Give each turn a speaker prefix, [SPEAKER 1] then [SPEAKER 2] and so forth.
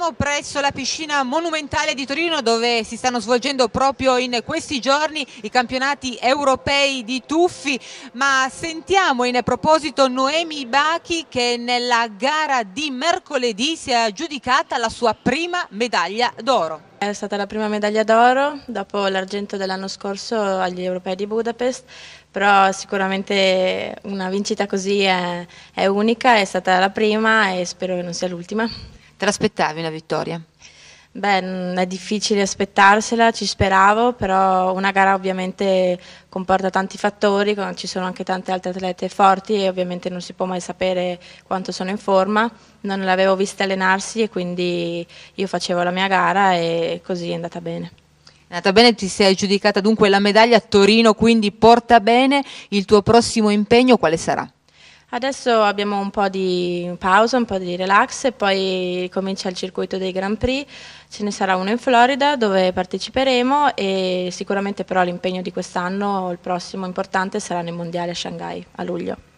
[SPEAKER 1] Siamo presso la piscina monumentale di Torino dove si stanno svolgendo proprio in questi giorni i campionati europei di tuffi, ma sentiamo in proposito Noemi Bachi che nella gara di mercoledì si è aggiudicata
[SPEAKER 2] la sua prima medaglia d'oro. È stata la prima medaglia d'oro dopo l'argento dell'anno scorso agli europei di Budapest, però sicuramente una vincita così è, è unica, è stata la prima e spero che non sia l'ultima. Te l'aspettavi una vittoria? Beh, mm, è difficile aspettarsela, ci speravo, però una gara ovviamente comporta tanti fattori, ci sono anche tante altre atlete forti e ovviamente non si può mai sapere quanto sono in forma, non l'avevo vista allenarsi e quindi io facevo la mia gara e così è andata bene.
[SPEAKER 1] È andata bene, ti sei giudicata dunque la medaglia a Torino, quindi porta bene il tuo prossimo impegno, quale sarà?
[SPEAKER 2] Adesso abbiamo un po' di pausa, un po' di relax e poi comincia il circuito dei Grand Prix, ce ne sarà uno in Florida dove parteciperemo e sicuramente però l'impegno di quest'anno il prossimo importante sarà nei mondiali a Shanghai a luglio.